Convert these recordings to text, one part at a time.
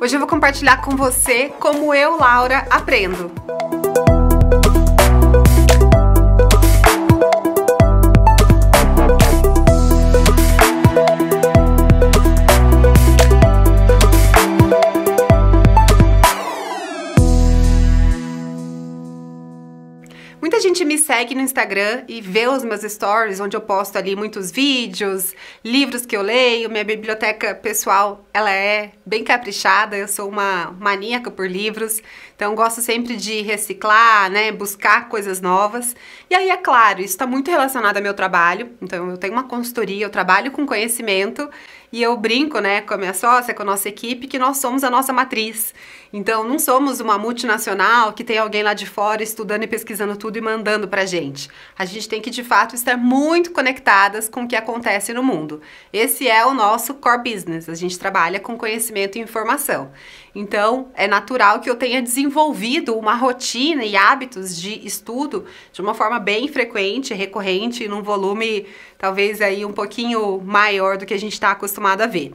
Hoje eu vou compartilhar com você como eu, Laura, aprendo. Gente, me segue no Instagram e vê os meus stories, onde eu posto ali muitos vídeos, livros que eu leio. Minha biblioteca pessoal, ela é bem caprichada. Eu sou uma maníaca por livros, então gosto sempre de reciclar, né, buscar coisas novas. E aí, é claro, isso está muito relacionado ao meu trabalho. Então, eu tenho uma consultoria, eu trabalho com conhecimento. E eu brinco, né, com a minha sócia, com a nossa equipe, que nós somos a nossa matriz. Então, não somos uma multinacional que tem alguém lá de fora estudando e pesquisando tudo e mandando pra gente. A gente tem que, de fato, estar muito conectadas com o que acontece no mundo. Esse é o nosso core business. A gente trabalha com conhecimento e informação. Então, é natural que eu tenha desenvolvido uma rotina e hábitos de estudo de uma forma bem frequente, recorrente, num volume talvez aí um pouquinho maior do que a gente está acostumado acostumada a ver.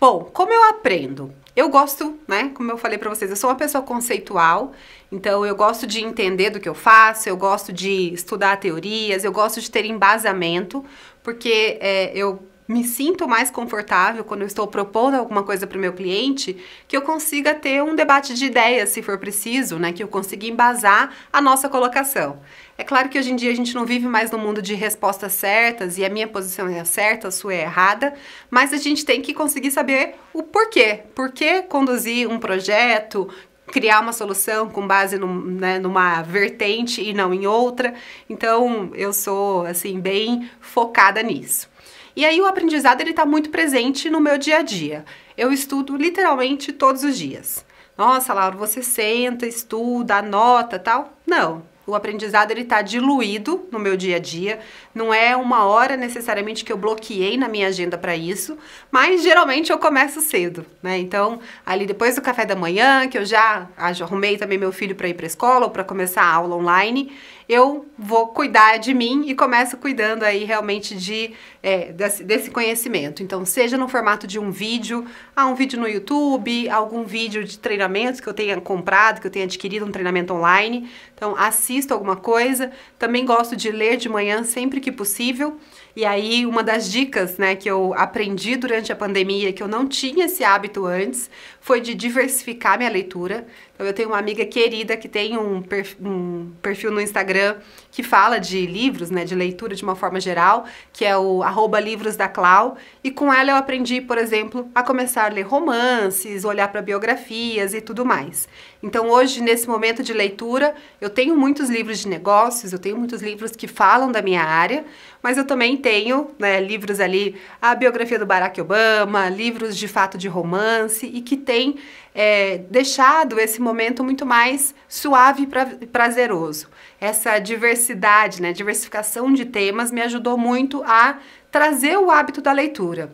Bom, como eu aprendo? Eu gosto, né? Como eu falei para vocês, eu sou uma pessoa conceitual, então eu gosto de entender do que eu faço, eu gosto de estudar teorias, eu gosto de ter embasamento, porque é, eu me sinto mais confortável quando eu estou propondo alguma coisa para o meu cliente, que eu consiga ter um debate de ideias, se for preciso, né? Que eu consiga embasar a nossa colocação. É claro que hoje em dia a gente não vive mais no mundo de respostas certas e a minha posição é certa, a sua é errada, mas a gente tem que conseguir saber o porquê. Por que conduzir um projeto, criar uma solução com base né, numa vertente e não em outra. Então, eu sou assim bem focada nisso. E aí o aprendizado ele está muito presente no meu dia a dia. Eu estudo literalmente todos os dias. Nossa, Laura, você senta, estuda, anota, tal? Não, o aprendizado ele está diluído no meu dia a dia. Não é uma hora necessariamente que eu bloqueei na minha agenda para isso, mas geralmente eu começo cedo, né? Então ali depois do café da manhã, que eu já ah, arrumei também meu filho para ir para escola ou para começar a aula online, eu vou cuidar de mim e começo cuidando aí realmente de é, desse, desse, conhecimento. Então, seja no formato de um vídeo, há ah, um vídeo no YouTube, algum vídeo de treinamento que eu tenha comprado, que eu tenha adquirido um treinamento online, então, assisto alguma coisa. Também gosto de ler de manhã sempre que possível. E aí, uma das dicas né, que eu aprendi durante a pandemia, que eu não tinha esse hábito antes, foi de diversificar minha leitura. Então, eu tenho uma amiga querida que tem um, perfil, um perfil no Instagram que fala de livros, né, de leitura de uma forma geral, que é o arroba livros da Clau. E com ela eu aprendi, por exemplo, a começar a ler romances, olhar para biografias e tudo mais. Então, hoje, nesse momento de leitura, eu tenho muitos livros de negócios, eu tenho muitos livros que falam da minha área, mas eu também tenho né, livros ali, a biografia do Barack Obama, livros de fato de romance, e que tem é, deixado esse momento muito mais suave e pra, prazeroso. Essa diversidade, né, diversificação de temas me ajudou muito a trazer o hábito da leitura.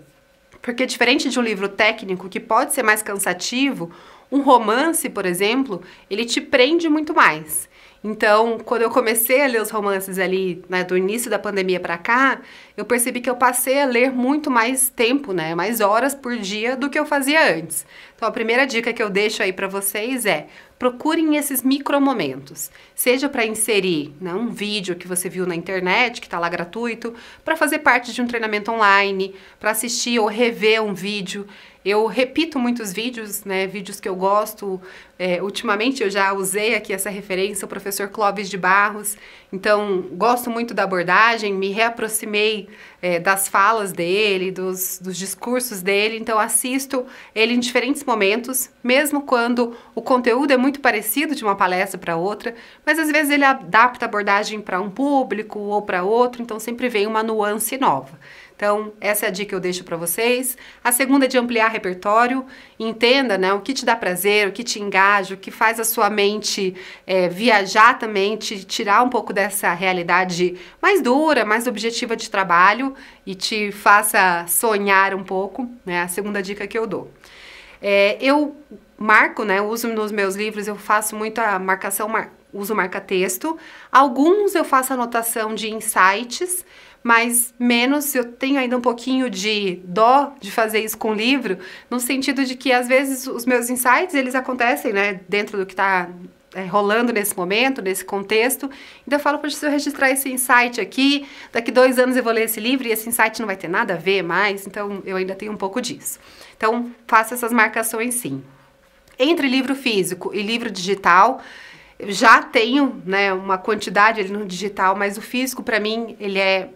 Porque diferente de um livro técnico que pode ser mais cansativo, um romance, por exemplo, ele te prende muito mais. Então, quando eu comecei a ler os romances ali, né, do início da pandemia para cá, eu percebi que eu passei a ler muito mais tempo, né, mais horas por dia do que eu fazia antes. Então a primeira dica que eu deixo aí para vocês é: procurem esses micromomentos. Seja para inserir né, um vídeo que você viu na internet, que está lá gratuito, para fazer parte de um treinamento online, para assistir ou rever um vídeo. Eu repito muitos vídeos, né, vídeos que eu gosto. É, ultimamente eu já usei aqui essa referência, o professor Clóvis de Barros. Então, gosto muito da abordagem, me reaproximei é, das falas dele, dos, dos discursos dele, então assisto ele em diferentes momentos, mesmo quando o conteúdo é muito parecido de uma palestra para outra, mas às vezes ele adapta a abordagem para um público ou para outro, então sempre vem uma nuance nova. Então, essa é a dica que eu deixo para vocês. A segunda é de ampliar repertório. Entenda né, o que te dá prazer, o que te engaja, o que faz a sua mente é, viajar também, te tirar um pouco dessa realidade mais dura, mais objetiva de trabalho e te faça sonhar um pouco. Né, a segunda dica que eu dou. É, eu marco, né, uso nos meus livros, eu faço muito a marcação, mar, uso marca-texto. Alguns eu faço anotação de insights mas menos eu tenho ainda um pouquinho de dó de fazer isso com o livro, no sentido de que às vezes os meus insights eles acontecem, né, dentro do que está é, rolando nesse momento, nesse contexto. Então eu falo, poxa, se eu registrar esse insight aqui, daqui dois anos eu vou ler esse livro e esse insight não vai ter nada a ver mais, então eu ainda tenho um pouco disso. Então faço essas marcações sim. Entre livro físico e livro digital, eu já tenho né, uma quantidade ali no digital, mas o físico para mim ele é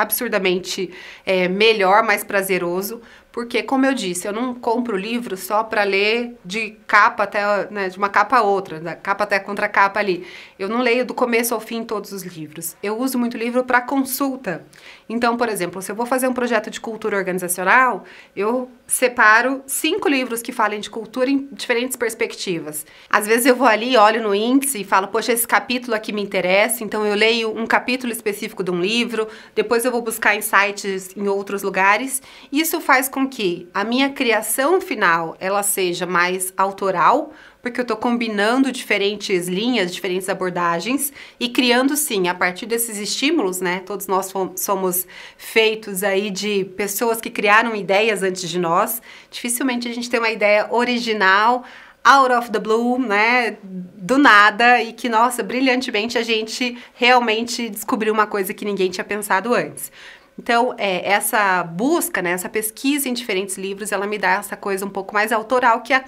absurdamente é, melhor, mais prazeroso, porque, como eu disse, eu não compro livro só para ler de capa até, né, de uma capa a outra, da capa até a contracapa ali. Eu não leio do começo ao fim todos os livros. Eu uso muito livro para consulta. Então, por exemplo, se eu vou fazer um projeto de cultura organizacional, eu separo cinco livros que falem de cultura em diferentes perspectivas. Às vezes eu vou ali, olho no índice e falo, poxa, esse capítulo aqui me interessa, então eu leio um capítulo específico de um livro, depois eu vou buscar em sites em outros lugares. Isso faz com que a minha criação final ela seja mais autoral, porque eu estou combinando diferentes linhas, diferentes abordagens e criando sim a partir desses estímulos, né? Todos nós somos feitos aí de pessoas que criaram ideias antes de nós. Dificilmente a gente tem uma ideia original out of the blue, né, do nada e que nossa, brilhantemente a gente realmente descobriu uma coisa que ninguém tinha pensado antes. Então, é, essa busca, né, essa pesquisa em diferentes livros, ela me dá essa coisa um pouco mais autoral que a,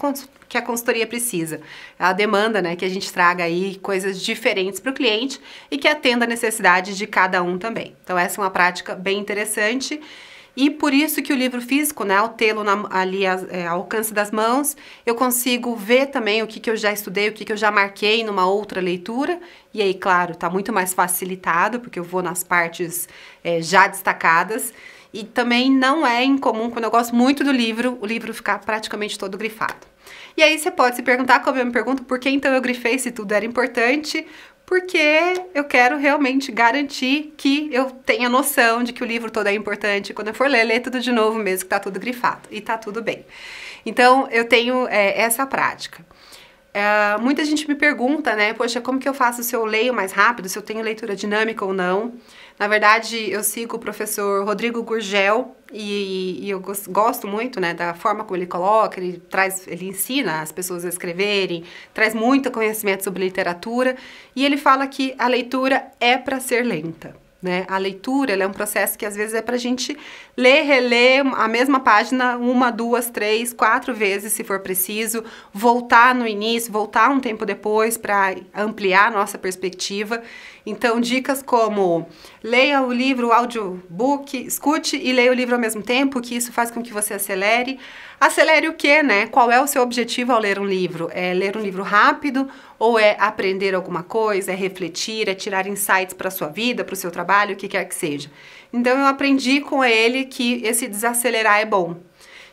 que a consultoria precisa. Ela demanda né, que a gente traga aí coisas diferentes para o cliente e que atenda a necessidade de cada um também. Então, essa é uma prática bem interessante. E por isso que o livro físico, né, ao tê-lo ali é, ao alcance das mãos, eu consigo ver também o que, que eu já estudei, o que, que eu já marquei numa outra leitura. E aí, claro, está muito mais facilitado, porque eu vou nas partes é, já destacadas. E também não é incomum, quando eu gosto muito do livro, o livro ficar praticamente todo grifado. E aí você pode se perguntar, como eu me pergunto, por que então eu grifei se tudo era importante? porque eu quero realmente garantir que eu tenha noção de que o livro todo é importante. Quando eu for ler, ler tudo de novo mesmo, que tá tudo grifado e tá tudo bem. Então, eu tenho é, essa prática. É, muita gente me pergunta, né, poxa, como que eu faço se eu leio mais rápido, se eu tenho leitura dinâmica ou não? Na verdade, eu sigo o professor Rodrigo Gurgel, e, e, eu gosto muito né, da forma como ele coloca, ele traz, ele ensina as pessoas a escreverem, traz muito conhecimento sobre literatura, e ele fala que a leitura é para ser lenta. Né? A leitura é um processo que às vezes é para a gente ler, reler a mesma página uma, duas, três, quatro vezes, se for preciso, voltar no início, voltar um tempo depois para ampliar a nossa perspectiva. Então, dicas como leia o livro, o audiobook, escute e leia o livro ao mesmo tempo, que isso faz com que você acelere. Acelere o quê, né? Qual é o seu objetivo ao ler um livro? É ler um livro rápido ou é aprender alguma coisa, é refletir, é tirar insights para sua vida, para o seu trabalho, o que quer que seja. Então eu aprendi com ele que esse desacelerar é bom.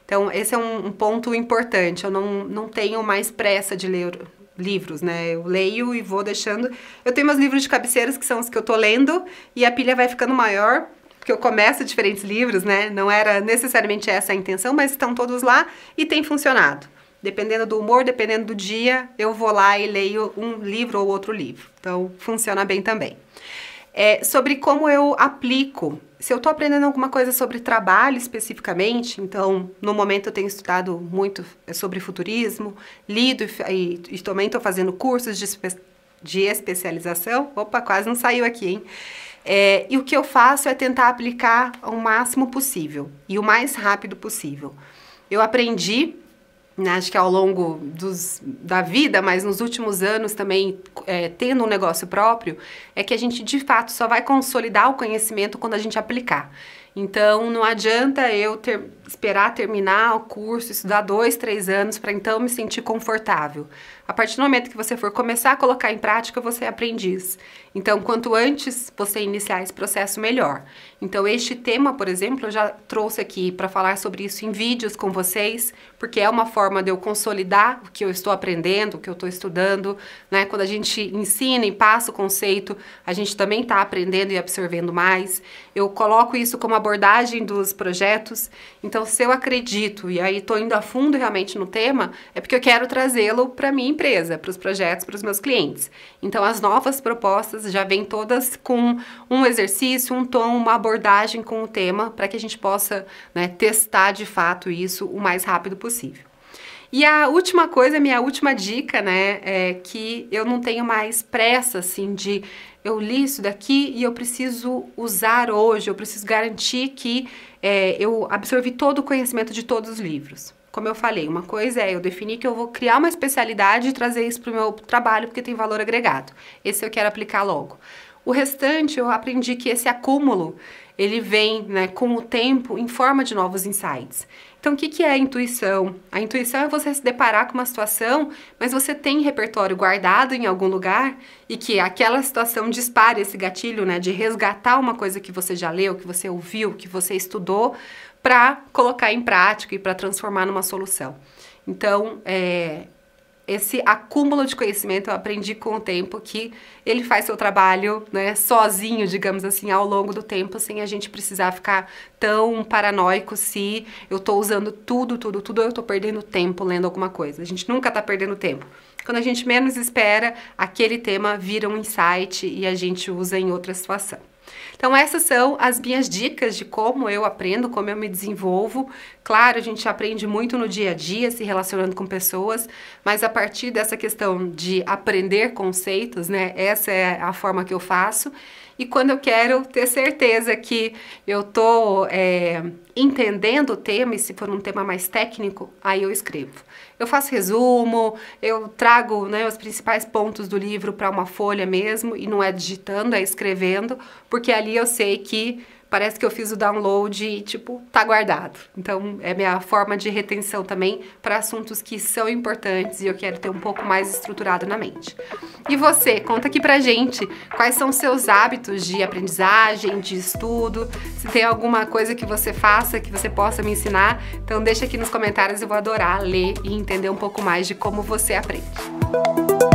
Então esse é um, um ponto importante. Eu não, não tenho mais pressa de ler livros, né? Eu leio e vou deixando. Eu tenho meus livros de cabeceiras que são os que eu tô lendo e a pilha vai ficando maior que eu começo diferentes livros, né? Não era necessariamente essa a intenção, mas estão todos lá e tem funcionado. Dependendo do humor, dependendo do dia, eu vou lá e leio um livro ou outro livro. Então, funciona bem também. É, sobre como eu aplico. Se eu estou aprendendo alguma coisa sobre trabalho especificamente, então, no momento eu tenho estudado muito é, sobre futurismo, lido e, e também estou fazendo cursos de, espe de especialização. Opa, quase não saiu aqui, hein? É, e o que eu faço é tentar aplicar o máximo possível e o mais rápido possível. Eu aprendi, né, acho que ao longo dos, da vida, mas nos últimos anos também, é, tendo um negócio próprio, é que a gente de fato só vai consolidar o conhecimento quando a gente aplicar. Então, não adianta eu ter, esperar terminar o curso, estudar dois, três anos para então me sentir confortável. A partir do momento que você for começar a colocar em prática, você é aprendiz. Então, quanto antes você iniciar esse processo, melhor. Então, este tema, por exemplo, eu já trouxe aqui para falar sobre isso em vídeos com vocês, porque é uma forma de eu consolidar o que eu estou aprendendo, o que eu estou estudando. Né? Quando a gente ensina e passa o conceito, a gente também está aprendendo e absorvendo mais. Eu coloco isso como abordagem abordagem dos projetos. Então, se eu acredito e aí estou indo a fundo realmente no tema, é porque eu quero trazê-lo para minha empresa, para os projetos, para os meus clientes. Então, as novas propostas já vêm todas com um exercício, um tom, uma abordagem com o tema, para que a gente possa né, testar de fato isso o mais rápido possível. E a última coisa, minha última dica, né, é que eu não tenho mais pressa, assim, de eu li isso daqui e eu preciso usar hoje, eu preciso garantir que é, eu absorvi todo o conhecimento de todos os livros. Como eu falei, uma coisa é eu definir que eu vou criar uma especialidade e trazer isso para o meu trabalho porque tem valor agregado. Esse eu quero aplicar logo. O restante eu aprendi que esse acúmulo ele vem né, com o tempo em forma de novos insights. Então, o que, que é a intuição? A intuição é você se deparar com uma situação, mas você tem repertório guardado em algum lugar e que aquela situação dispare esse gatilho, né? De resgatar uma coisa que você já leu, que você ouviu, que você estudou, para colocar em prática e para transformar numa solução. Então, é, esse acúmulo de conhecimento eu aprendi com o tempo que ele faz seu trabalho, né, sozinho, digamos assim, ao longo do tempo, sem a gente precisar ficar tão paranoico se eu estou usando tudo, tudo, tudo, ou eu estou perdendo tempo lendo alguma coisa. A gente nunca está perdendo tempo. Quando a gente menos espera, aquele tema vira um insight e a gente usa em outra situação. Então, essas são as minhas dicas de como eu aprendo, como eu me desenvolvo. Claro, a gente aprende muito no dia a dia, se relacionando com pessoas, mas a partir dessa questão de aprender conceitos, né? Essa é a forma que eu faço. E quando eu quero ter certeza que eu estou eh, é, entendendo o tema, e se for um tema mais técnico, aí eu escrevo. Eu faço resumo, eu trago né, os principais pontos do livro para uma folha mesmo, e não é digitando, é escrevendo, porque ali eu sei que parece que eu fiz o download e, tipo, tá guardado. Então, é minha forma de retenção também para assuntos que são importantes e eu quero ter um pouco mais estruturado na mente. E você, conta aqui pra gente quais são seus hábitos de aprendizagem, de estudo, se tem alguma coisa que você faça que você possa me ensinar. Então, deixa aqui nos comentários, eu vou adorar ler e entender um pouco mais de como você aprende. Música